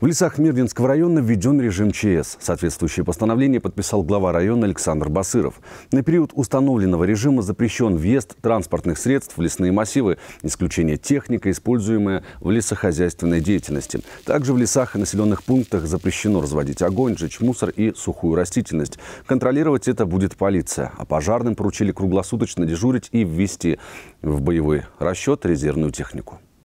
В лесах Мирнинского района введен режим ЧС. Соответствующее постановление подписал глава района Александр Басыров. На период установленного режима запрещен въезд транспортных средств в лесные массивы, исключение техника, используемая в лесохозяйственной деятельности. Также в лесах и населенных пунктах запрещено разводить огонь, жечь мусор и сухую растительность. Контролировать это будет полиция. А пожарным поручили круглосуточно дежурить и ввести в боевой расчет резервную технику.